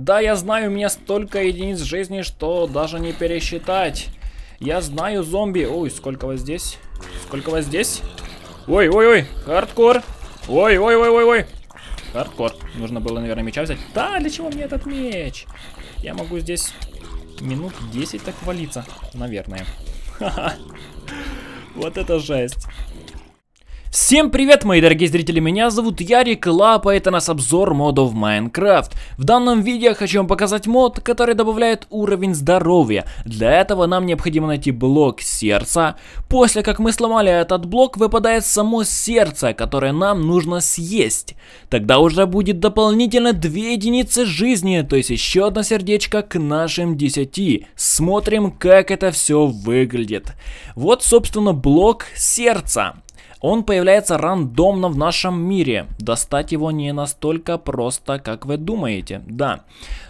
Да, я знаю, у меня столько единиц жизни, что даже не пересчитать. Я знаю зомби. Ой, сколько вас здесь? Сколько вас здесь? Ой, ой, ой, хардкор. Ой, ой, ой, ой, ой. Хардкор. Нужно было, наверное, меча взять. Да, для чего мне этот меч? Я могу здесь минут 10 так валиться. Наверное. Ха-ха. Вот это жесть. Всем привет, мои дорогие зрители, меня зовут Ярик Лап, а это нас обзор модов Майнкрафт. В данном видео хочу вам показать мод, который добавляет уровень здоровья. Для этого нам необходимо найти блок сердца. После как мы сломали этот блок, выпадает само сердце, которое нам нужно съесть. Тогда уже будет дополнительно 2 единицы жизни, то есть еще одно сердечко к нашим 10. Смотрим, как это все выглядит. Вот, собственно, блок сердца. Он появляется рандомно в нашем мире. Достать его не настолько просто, как вы думаете. Да.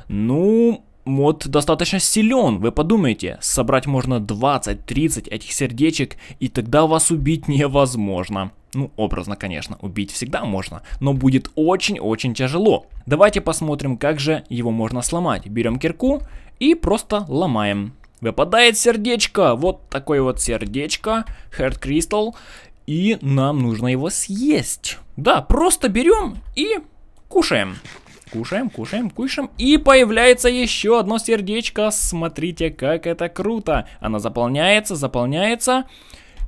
Ну, мод достаточно силен, вы подумайте. Собрать можно 20-30 этих сердечек, и тогда вас убить невозможно. Ну, образно, конечно, убить всегда можно, но будет очень-очень тяжело. Давайте посмотрим, как же его можно сломать. Берем кирку и просто ломаем. Выпадает сердечко, вот такое вот сердечко, Heart Crystal, и нам нужно его съесть. Да, просто берем и кушаем. Кушаем, кушаем, кушаем. И появляется еще одно сердечко. Смотрите, как это круто. Она заполняется, заполняется.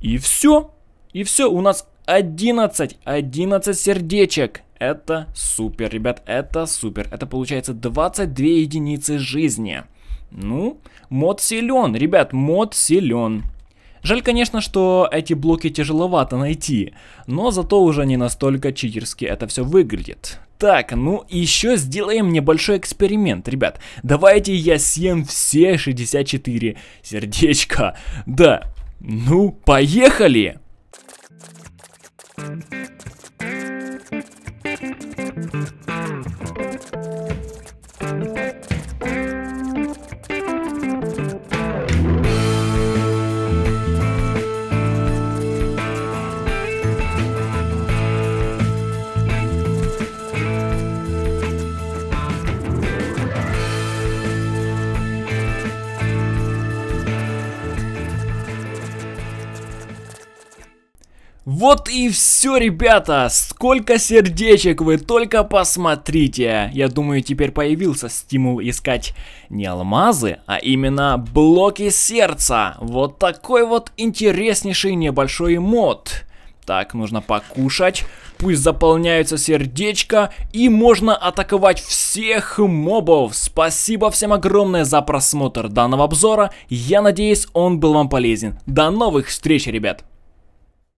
И все. И все. У нас 11, 11 сердечек. Это супер, ребят, это супер. Это получается 22 единицы жизни. Ну, мод силен, ребят, мод силен. Жаль, конечно, что эти блоки тяжеловато найти, но зато уже не настолько читерски это все выглядит. Так, ну еще сделаем небольшой эксперимент, ребят. Давайте я съем все 64 сердечка. Да, ну поехали! Вот и все, ребята! Сколько сердечек вы только посмотрите! Я думаю, теперь появился стимул искать не алмазы, а именно блоки сердца. Вот такой вот интереснейший небольшой мод. Так, нужно покушать, пусть заполняются сердечко, и можно атаковать всех мобов. Спасибо всем огромное за просмотр данного обзора, я надеюсь он был вам полезен. До новых встреч, ребят!